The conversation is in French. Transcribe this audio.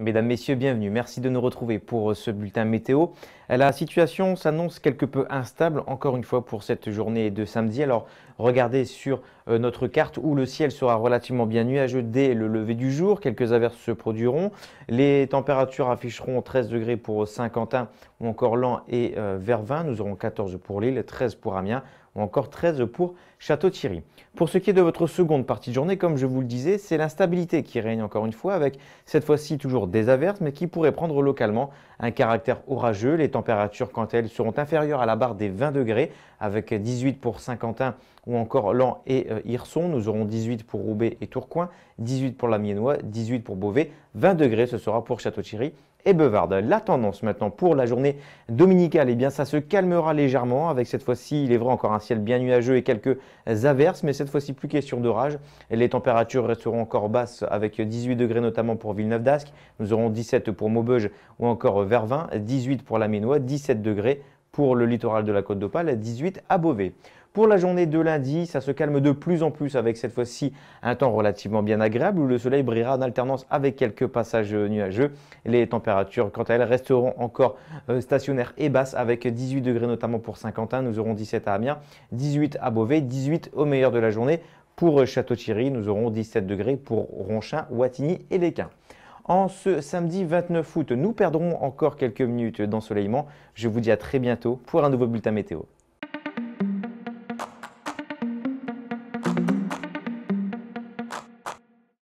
Mesdames, Messieurs, bienvenue. Merci de nous retrouver pour euh, ce bulletin météo. La situation s'annonce quelque peu instable, encore une fois, pour cette journée de samedi. Alors, regardez sur euh, notre carte où le ciel sera relativement bien nuageux dès le lever du jour. Quelques averses se produiront. Les températures afficheront 13 degrés pour Saint-Quentin ou encore Lan et 20. Euh, nous aurons 14 pour Lille, 13 pour Amiens ou encore 13 pour Château-Thierry. Pour ce qui est de votre seconde partie de journée, comme je vous le disais, c'est l'instabilité qui règne encore une fois, avec cette fois-ci toujours des averses, mais qui pourrait prendre localement un caractère orageux. Les températures, quant à elles, seront inférieures à la barre des 20 degrés, avec 18 pour Saint-Quentin ou encore Lan et euh, Hirson. Nous aurons 18 pour Roubaix et Tourcoing, 18 pour la Miennois, 18 pour Beauvais, 20 degrés ce sera pour Château-Thierry et Bevarde. La tendance maintenant pour la journée dominicale, eh bien ça se calmera légèrement, avec cette fois-ci, il est vrai encore un bien nuageux et quelques averses, mais cette fois-ci plus question d'orage. Les températures resteront encore basses avec 18 degrés notamment pour Villeneuve d'Ascq. Nous aurons 17 pour Maubeuge ou encore Vervin, 18 pour la Ménois, 17 degrés pour le littoral de la Côte d'Opale 18 à Beauvais. Pour la journée de lundi, ça se calme de plus en plus avec cette fois-ci un temps relativement bien agréable où le soleil brillera en alternance avec quelques passages nuageux. Les températures, quant à elles, resteront encore euh, stationnaires et basses avec 18 degrés notamment pour Saint-Quentin. Nous aurons 17 à Amiens, 18 à Beauvais, 18 au meilleur de la journée. Pour euh, Château-Thierry, nous aurons 17 degrés pour Ronchin, Wattigny et Léquin en ce samedi 29 août. Nous perdrons encore quelques minutes d'ensoleillement. Je vous dis à très bientôt pour un nouveau bulletin météo.